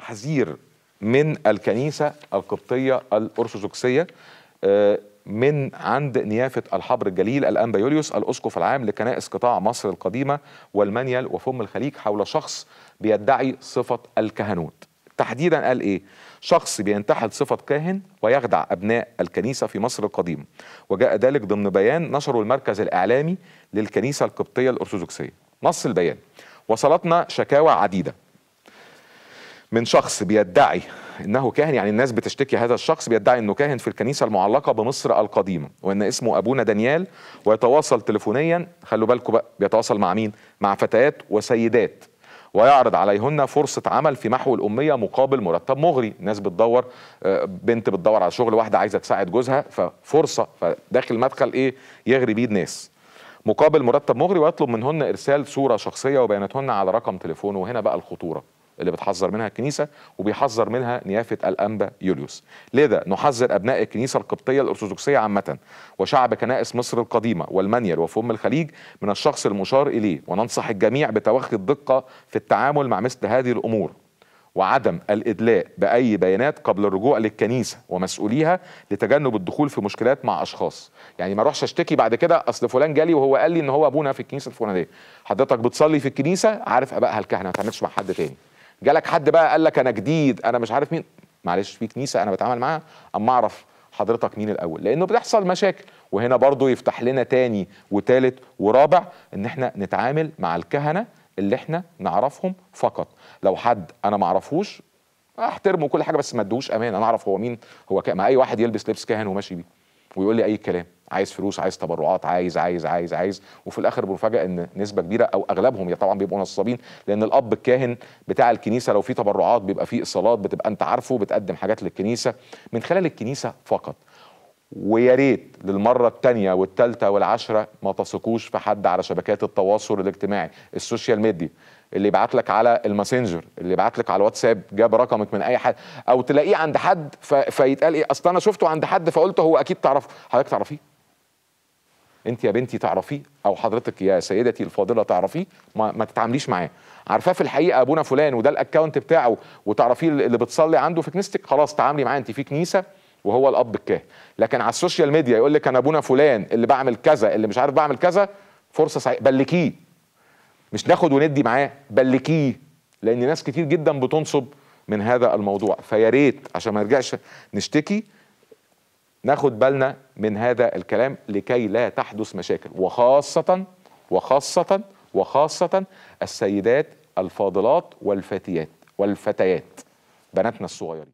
تحذير من الكنيسة القبطية الأرثوذكسية آه، من عند نيافة الحبر الجليل الانبا يوليوس الأسقف العام لكنائس قطاع مصر القديمة والمنيل وفم الخليج حول شخص بيدعي صفة الكهنوت تحديدا قال إيه؟ شخص بينتحل صفة كاهن ويخدع أبناء الكنيسة في مصر القديمة وجاء ذلك ضمن بيان نشره المركز الإعلامي للكنيسة القبطية الأرثوذكسية نص البيان وصلتنا شكاوى عديدة من شخص بيدعي انه كاهن يعني الناس بتشتكي هذا الشخص بيدعي انه كاهن في الكنيسه المعلقه بمصر القديمه وان اسمه ابونا دانيال ويتواصل تليفونيا خلوا بالكم بقى بيتواصل مع مين؟ مع فتيات وسيدات ويعرض عليهن فرصة عمل في محو الأمية مقابل مرتب مغري ناس بتدور آه، بنت بتدور على شغل واحدة عايزة تساعد جوزها ففرصة فداخل مدخل إيه يغري بيه الناس مقابل مرتب مغري ويطلب منهن إرسال صورة شخصية وبياناتهن على رقم تليفونه وهنا بقى الخطورة اللي بتحذر منها الكنيسه وبيحذر منها نيافه الانبا يوليوس لذا نحذر ابناء الكنيسه القبطيه الارثوذكسيه عامه وشعب كنائس مصر القديمه والمنيل وفم الخليج من الشخص المشار اليه وننصح الجميع بتوخي الدقه في التعامل مع مثل هذه الامور وعدم الادلاء باي بيانات قبل الرجوع للكنيسه ومسؤوليها لتجنب الدخول في مشكلات مع اشخاص يعني ما اروحش اشتكي بعد كده اصل فلان جالي وهو قال لي ان هو ابونا في الكنيسه الفلانيه حضرتك بتصلي في الكنيسه عارف ابائها الكهنه ما تعملش مع حد تاني جالك حد بقى قال لك انا جديد انا مش عارف مين معلش في كنيسه انا بتعامل معاها اما اعرف حضرتك مين الاول لانه بتحصل مشاكل وهنا برضو يفتح لنا تاني وتالت ورابع ان احنا نتعامل مع الكهنه اللي احنا نعرفهم فقط لو حد انا ما اعرفوش احترمه وكل حاجه بس ما ادوش امان انا اعرف هو مين هو كا... ما اي واحد يلبس لبس كاهن وماشي بيه ويقول لي اي كلام عايز فلوس عايز تبرعات عايز عايز عايز عايز وفي الاخر بنفاجئ ان نسبه كبيره او اغلبهم طبعا بيبقوا نصابين لان الاب الكاهن بتاع الكنيسه لو في تبرعات بيبقى في ايصالات بتبقى انت عارفه بتقدم حاجات للكنيسه من خلال الكنيسه فقط ويا ريت للمرة التانية والتالتة والعشرة ما تثقوش في حد على شبكات التواصل الاجتماعي السوشيال ميديا اللي يبعت لك على الماسنجر اللي يبعت لك على الواتساب جاب رقمك من اي حد او تلاقيه عند حد فيتقال ايه اصل انا شفته عند حد فقلت هو اكيد تعرف حضرتك تعرفيه انت يا بنتي تعرفيه او حضرتك يا سيدتي الفاضله تعرفيه ما, ما تتعامليش معاه عارفاه في الحقيقه ابونا فلان وده الاكونت بتاعه وتعرفيه اللي بتصلي عنده في كنيستك خلاص تعاملي معاه انت في كنيسه وهو الاب الكاهن لكن على السوشيال ميديا يقول لك انا ابونا فلان اللي بعمل كذا اللي مش عارف بعمل كذا فرصه سعيده بلكيه مش ناخد وندي معاه بلكيه لان ناس كتير جدا بتنصب من هذا الموضوع فيا ريت عشان ما نرجعش نشتكي ناخد بالنا من هذا الكلام لكي لا تحدث مشاكل وخاصة وخاصة وخاصة السيدات الفاضلات والفتيات والفتيات بناتنا الصغيرين